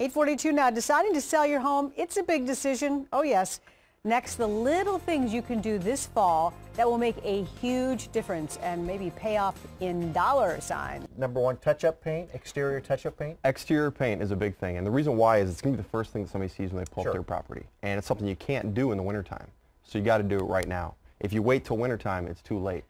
842 now, deciding to sell your home, it's a big decision. Oh, yes. Next, the little things you can do this fall that will make a huge difference and maybe pay off in dollar signs. Number one, touch-up paint, exterior touch-up paint. Exterior paint is a big thing, and the reason why is it's going to be the first thing that somebody sees when they pull sure. up their property, and it's something you can't do in the wintertime, so you got to do it right now. If you wait till wintertime, it's too late,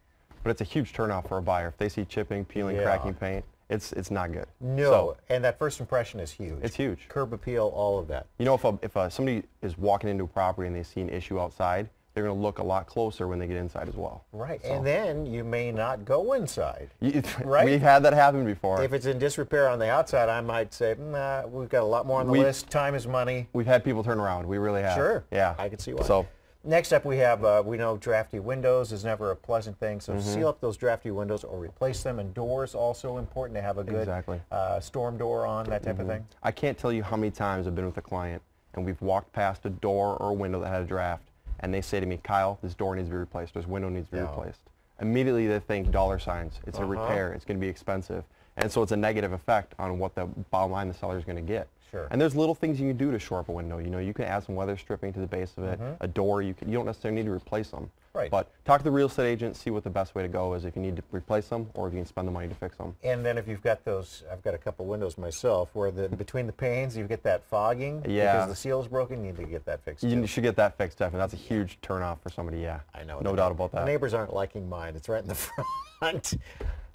but it's a huge turnoff for a buyer. If they see chipping, peeling, yeah. cracking paint, it's it's not good. No, so, and that first impression is huge. It's huge. Curb appeal, all of that. You know, if a, if a, somebody is walking into a property and they see an issue outside, they're going to look a lot closer when they get inside as well. Right, so. and then you may not go inside. right, we've had that happen before. If it's in disrepair on the outside, I might say, nah, we've got a lot more on the we've, list. Time is money. We've had people turn around. We really have. Sure. Yeah, I can see why. So. Next up, we have, uh, we know drafty windows is never a pleasant thing, so mm -hmm. seal up those drafty windows or replace them. And doors also important to have a good exactly. uh, storm door on, that type mm -hmm. of mm-hmm. thing. I can't tell you how many times I've been with a client and we've walked past a door or a window that had a draft and they say to me, Kyle, this door needs to be replaced, this window needs to be replaced. Immediately they think dollar signs. It's uh -huh. a uh-huh. repair. It's going to be expensive. And so it's a negative effect on what the bottom line the seller is going to get. Sure. And there's little things you can do to shore up a window. You know, you can add some weather stripping to the base of it, mm -hmm. a door. You, can, you don't necessarily need to replace them. Right. But talk to the real estate agent, see what the best way to go is if you need to replace them or if you can spend the money to fix them. And then if you've got those, I've got a couple windows myself where the between the panes you get that fogging yeah. because the seal's broken, you need to get that fixed. You too. should get that fixed, definitely. That's a huge turnoff for somebody, yeah. I know. No doubt about that. The neighbors aren't liking mine. It's right in the front. It's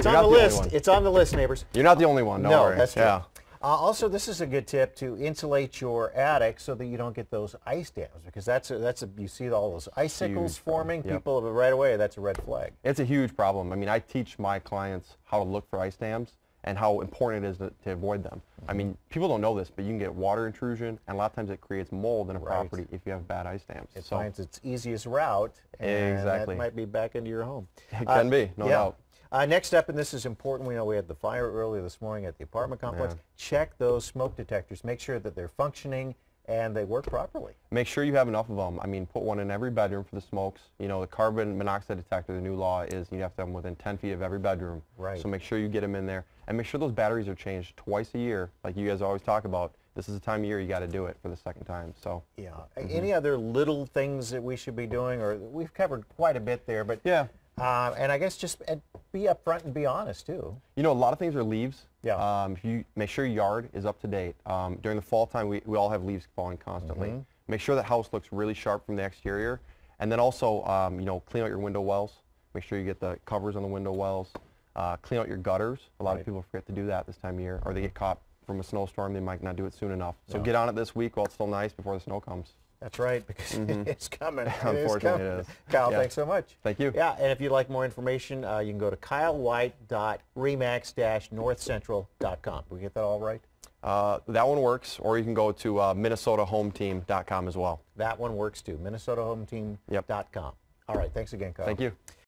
You're on the, the list. It's on the list, neighbors. You're not the only one. no, worry. that's true. Yeah. Uh, also, this is a good tip to insulate your attic so that you don't get those ice dams because that's a, that's a, you see all those icicles huge forming. Yep. People right away, that's a red flag. It's a huge problem. I mean, I teach my clients how to look for ice dams and how important it is to, to avoid them. I mm-hmm. mean, people don't know this, but you can get water intrusion, and a lot of times it creates mold in a Right. property if you have bad ice dams. It so finds its easiest route. And Exactly. That might be back into your home. it Uh, can be, no yeah. doubt. Uh, next up, and this is important, we know we had the fire earlier this morning at the apartment complex. Check those smoke detectors. Make sure that they're functioning and they work properly. Make sure you have enough of them. I mean, put one in every bedroom for the smokes. You know, the carbon monoxide detector, the new law is you have to have them within 10 feet of every bedroom. Right. So make sure you get them in there and make sure those batteries are changed twice a year, like you guys always talk about. This is the time of year you got to do it for the second time. So yeah. Mm -hmm. Any mm-hmm. other little things that we should be doing, or we've covered quite a bit there, but yeah. Uh, and I guess just uh, be upfront and be honest too. You know, a lot of things are leaves. Yeah. Um, you make sure your yard is up to date. Um, during the fall time, we, we all have leaves falling constantly. Mm -hmm. Make sure that house looks really sharp from the exterior, and then also um, you know clean out your window wells. Make sure you get the covers on the window wells. Uh, clean out your gutters. A lot right. of people forget to do that this time of year, or they get caught from a snowstorm. They might not do it soon enough. So get on it this week while it's still nice before the snow comes. That's right, because mm -hmm. it's coming. Unfortunately, it is. Coming. It is. Kyle, yeah. thanks so much. Thank you. Yeah, and if you'd like more information, uh, you can go to kylewhite.remax-northcentral.com. Did we get that all right? Uh, that one works, or you can go to uh, minnesotahometeam.com as well. That one works too, minnesotahometeam.com. Yep. All right, thanks again, Kyle. Thank you.